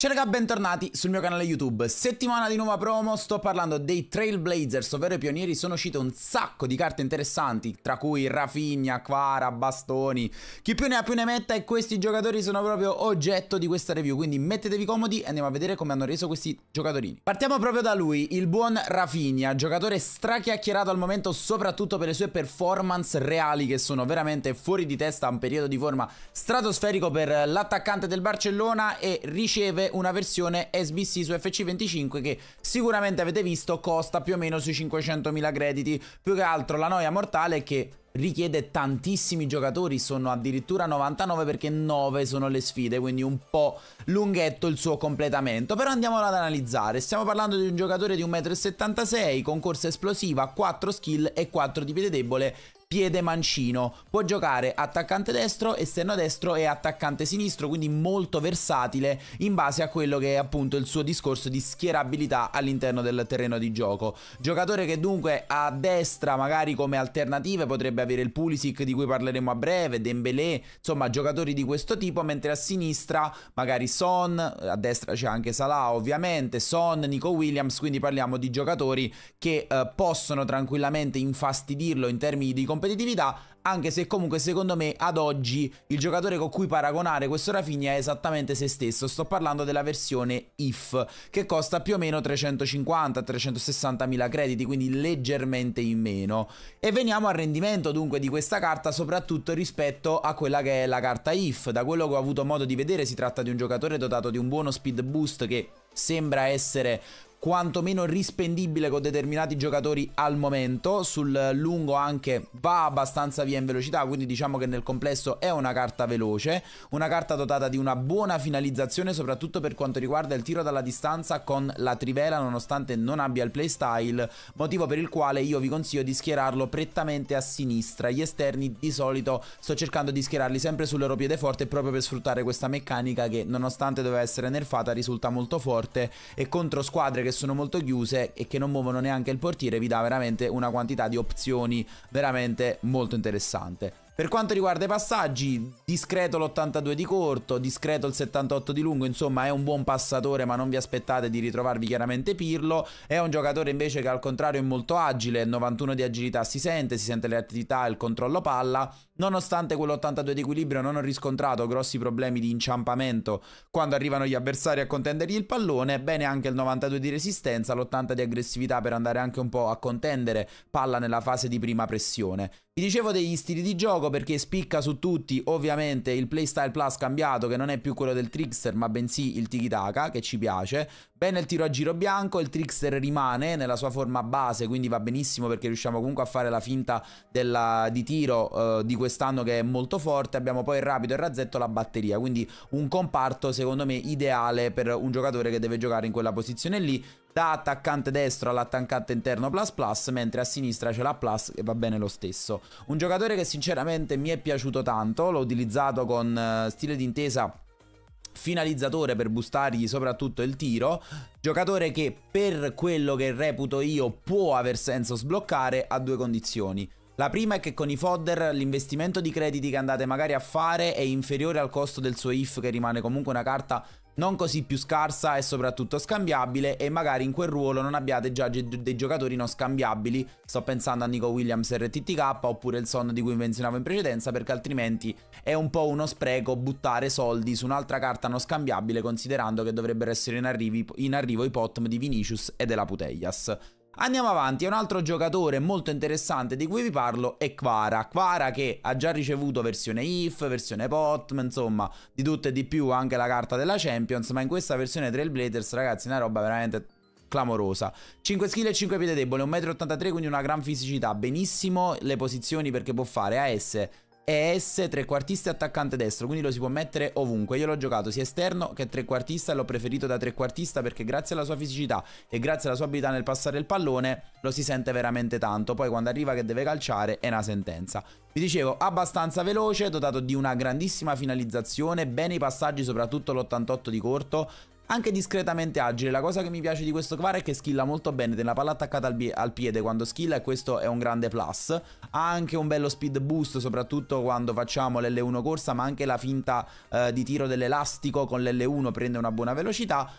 Ciao ragazzi, bentornati sul mio canale YouTube. Settimana di nuova promo, sto parlando dei Trailblazers, ovvero i pionieri. Sono uscite un sacco di carte interessanti, tra cui Rafinha, Quara, Bastoni. Chi più ne ha più ne metta e questi giocatori sono proprio oggetto di questa review, quindi mettetevi comodi e andiamo a vedere come hanno reso questi giocatori. Partiamo proprio da lui, il buon Rafinha, giocatore strachiacchierato al momento soprattutto per le sue performance reali che sono veramente fuori di testa, un periodo di forma stratosferico per l'attaccante del Barcellona e riceve una versione SBC su FC25 che sicuramente avete visto costa più o meno sui 500.000 crediti. Più che altro la noia mortale è che richiede tantissimi giocatori, sono addirittura 99 perché 9 sono le sfide, quindi un po' lunghetto il suo completamento. Però andiamolo ad analizzare, stiamo parlando di un giocatore di 1,76 m, con corsa esplosiva, 4 skill e 4 di piede debole piede mancino. Può giocare attaccante destro, esterno destro e attaccante sinistro, quindi molto versatile in base a quello che è appunto il suo discorso di schierabilità all'interno del terreno di gioco. Giocatore che dunque a destra magari come alternative potrebbe avere il Pulisic di cui parleremo a breve, Dembélé, insomma giocatori di questo tipo, mentre a sinistra magari Son, a destra c'è anche Salah ovviamente, Son, Nico Williams, quindi parliamo di giocatori che eh, possono tranquillamente infastidirlo in termini di comportamento competitività, anche se comunque secondo me ad oggi il giocatore con cui paragonare questo Rafinha è esattamente se stesso, sto parlando della versione IF, che costa più o meno 350-360 mila crediti, quindi leggermente in meno. E veniamo al rendimento dunque di questa carta, soprattutto rispetto a quella che è la carta IF, da quello che ho avuto modo di vedere si tratta di un giocatore dotato di un buono speed boost che sembra essere quantomeno rispendibile con determinati giocatori al momento, sul lungo anche va abbastanza via in velocità, quindi diciamo che nel complesso è una carta veloce, una carta dotata di una buona finalizzazione soprattutto per quanto riguarda il tiro dalla distanza con la trivela nonostante non abbia il playstyle, motivo per il quale io vi consiglio di schierarlo prettamente a sinistra, gli esterni di solito sto cercando di schierarli sempre sul loro piede forte proprio per sfruttare questa meccanica che nonostante doveva essere nerfata risulta molto forte e contro squadre che che sono molto chiuse e che non muovono neanche il portiere vi dà veramente una quantità di opzioni veramente molto interessante. Per quanto riguarda i passaggi, discreto l'82 di corto, discreto il 78 di lungo, insomma è un buon passatore ma non vi aspettate di ritrovarvi chiaramente Pirlo, è un giocatore invece che al contrario è molto agile, 91 di agilità si sente, si sente le attività, il controllo palla, nonostante quell'82 di equilibrio non ho riscontrato grossi problemi di inciampamento quando arrivano gli avversari a contendergli il pallone, bene anche il 92 di resistenza, l'80 di aggressività per andare anche un po' a contendere palla nella fase di prima pressione. Vi dicevo degli stili di gioco perché spicca su tutti ovviamente il playstyle plus cambiato che non è più quello del trickster ma bensì il tiki taka che ci piace. Bene il tiro a giro bianco, il trickster rimane nella sua forma base quindi va benissimo perché riusciamo comunque a fare la finta della, di tiro eh, di quest'anno che è molto forte. Abbiamo poi il rapido, il razzetto, la batteria quindi un comparto secondo me ideale per un giocatore che deve giocare in quella posizione lì da attaccante destro all'attaccante interno plus plus mentre a sinistra c'è la plus che va bene lo stesso un giocatore che sinceramente mi è piaciuto tanto, l'ho utilizzato con uh, stile d'intesa finalizzatore per bustargli soprattutto il tiro, giocatore che per quello che reputo io può aver senso sbloccare a due condizioni. La prima è che con i fodder l'investimento di crediti che andate magari a fare è inferiore al costo del suo if che rimane comunque una carta non così più scarsa e soprattutto scambiabile e magari in quel ruolo non abbiate già dei giocatori non scambiabili, sto pensando a Nico Williams RTTK oppure il Son di cui menzionavo in precedenza perché altrimenti è un po' uno spreco buttare soldi su un'altra carta non scambiabile considerando che dovrebbero essere in, arrivi, in arrivo i Potm di Vinicius e della Putellas. Andiamo avanti, un altro giocatore molto interessante di cui vi parlo è Quara. Quara che ha già ricevuto versione IF, versione POT, insomma, di tutto e di più anche la carta della Champions, ma in questa versione Trailblazers, ragazzi, è una roba veramente clamorosa. 5 skill e 5 piede debole, 1,83 m, quindi una gran fisicità, benissimo le posizioni perché può fare AS, ES trequartista e attaccante destro, quindi lo si può mettere ovunque. Io l'ho giocato sia esterno che trequartista e l'ho preferito da trequartista perché grazie alla sua fisicità e grazie alla sua abilità nel passare il pallone lo si sente veramente tanto. Poi quando arriva che deve calciare è una sentenza. Vi dicevo, abbastanza veloce, dotato di una grandissima finalizzazione, bene i passaggi, soprattutto l'88 di corto, anche discretamente agile. La cosa che mi piace di questo Kvar è che skilla molto bene, tiene la palla attaccata al, al, piede quando skilla e questo è un grande plus. Ha anche un bello speed boost, soprattutto quando facciamo l'L1 corsa, ma anche la finta eh, di tiro dell'elastico con l'L1 prende una buona velocità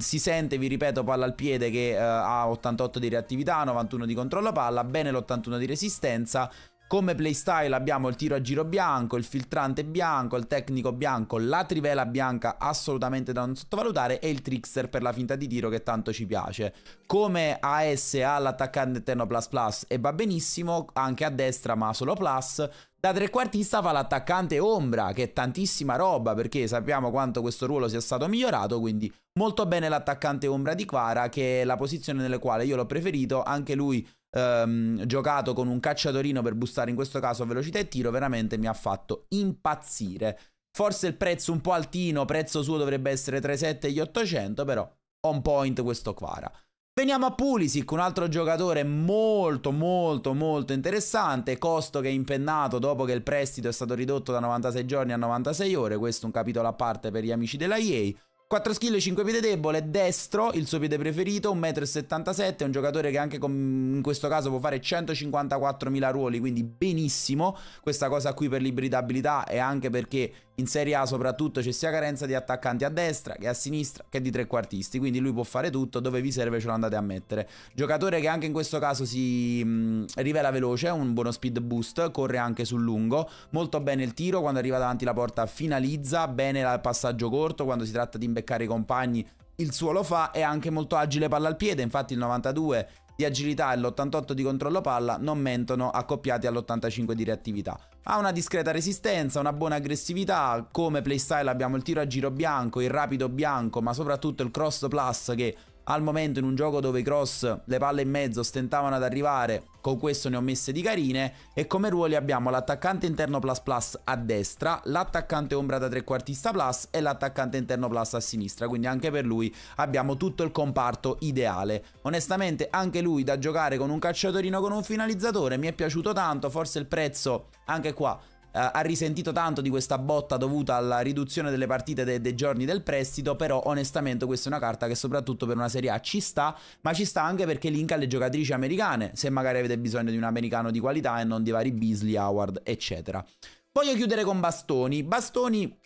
si sente, vi ripeto, palla al piede che eh, ha 88 di reattività, 91 di controllo palla, bene l'81 di resistenza come playstyle abbiamo il tiro a giro bianco, il filtrante bianco, il tecnico bianco, la trivela bianca assolutamente da non sottovalutare e il trickster per la finta di tiro che tanto ci piace. Come AS ha l'attaccante eterno plus plus e va benissimo, anche a destra ma solo plus, da trequartista fa l'attaccante ombra, che è tantissima roba, perché sappiamo quanto questo ruolo sia stato migliorato, quindi molto bene l'attaccante ombra di Quara, che è la posizione nella quale io l'ho preferito, anche lui ehm, giocato con un cacciatorino per bustare in questo caso velocità e tiro, veramente mi ha fatto impazzire. Forse il prezzo un po' altino, prezzo suo dovrebbe essere tra i 7 e 800, però on point questo Quara. Veniamo a Pulisic, un altro giocatore molto molto molto interessante, costo che è impennato dopo che il prestito è stato ridotto da 96 giorni a 96 ore, questo è un capitolo a parte per gli amici della EA. 4 skill, 5 piede debole, destro, il suo piede preferito, 1,77 m, è un giocatore che anche in questo caso può fare 154.000 ruoli, quindi benissimo. Questa cosa qui per l'ibridabilità e anche perché in Serie A soprattutto c'è sia carenza di attaccanti a destra che a sinistra che di trequartisti, quindi lui può fare tutto, dove vi serve ce lo andate a mettere. Giocatore che anche in questo caso si mh, mm, rivela veloce, un buono speed boost, corre anche sul lungo, molto bene il tiro, quando arriva davanti la porta finalizza, bene il passaggio corto, quando si tratta di imbeccare i compagni il suo lo fa, è anche molto agile palla al piede, infatti il 92 di agilità e l'88 di controllo palla non mentono accoppiati all'85 di reattività. Ha una discreta resistenza, una buona aggressività, come playstyle abbiamo il tiro a giro bianco, il rapido bianco, ma soprattutto il cross plus che al momento in un gioco dove i cross, le palle in mezzo, stentavano ad arrivare, con questo ne ho messe di carine e come ruoli abbiamo l'attaccante interno plus plus a destra, l'attaccante ombra da trequartista plus e l'attaccante interno plus a sinistra, quindi anche per lui abbiamo tutto il comparto ideale. Onestamente anche lui da giocare con un cacciatorino con un finalizzatore mi è piaciuto tanto, forse il prezzo anche qua eh, ha risentito tanto di questa botta dovuta alla riduzione delle partite dei giorni del prestito, però onestamente questa è una carta che soprattutto per una Serie A ci sta, ma ci sta anche perché linka le giocatrici americane, se magari avete bisogno di un americano di qualità e non di vari Beasley, Howard, eccetera. Voglio chiudere con Bastoni. Bastoni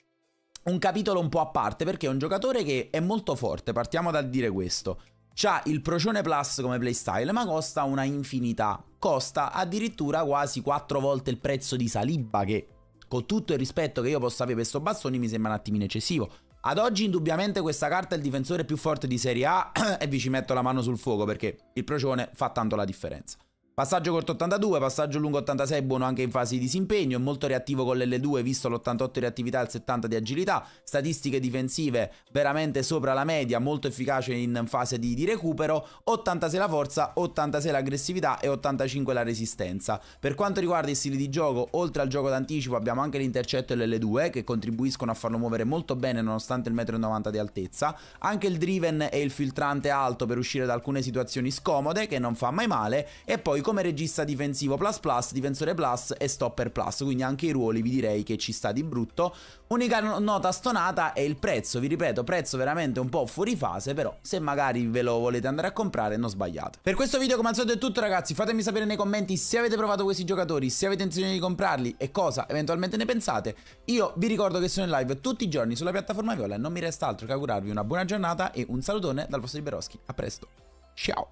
un capitolo un po' a parte perché è un giocatore che è molto forte, partiamo dal dire questo. C'ha il procione plus come playstyle, ma costa una infinità costa addirittura quasi quattro volte il prezzo di Saliba che con tutto il rispetto che io posso avere per sto bastone mi sembra un attimino eccessivo. Ad oggi indubbiamente questa carta è il difensore più forte di Serie A e vi ci metto la mano sul fuoco perché il procione fa tanto la differenza. Passaggio corto 82, passaggio lungo 86 buono anche in fase di disimpegno, è molto reattivo con l'L2 visto l'88 di reattività e il 70 di agilità, statistiche difensive veramente sopra la media, molto efficace in fase di, di recupero, 86 la forza, 86 l'aggressività e 85 la resistenza. Per quanto riguarda i stili di gioco, oltre al gioco d'anticipo abbiamo anche l'intercetto e l'L2 che contribuiscono a farlo muovere molto bene nonostante il 1,90 m di altezza, anche il driven e il filtrante alto per uscire da alcune situazioni scomode che non fa mai male e poi come regista difensivo plus plus, difensore plus e stopper plus, quindi anche i ruoli vi direi che ci sta di brutto. Unica nota stonata è il prezzo, vi ripeto, prezzo veramente un po' fuori fase, però se magari ve lo volete andare a comprare non sbagliate. Per questo video come al solito è tutto ragazzi, fatemi sapere nei commenti se avete provato questi giocatori, se avete intenzione di comprarli e cosa eventualmente ne pensate. Io vi ricordo che sono in live tutti i giorni sulla piattaforma Viola e non mi resta altro che augurarvi una buona giornata e un salutone dal vostro Liberoschi. A presto, ciao!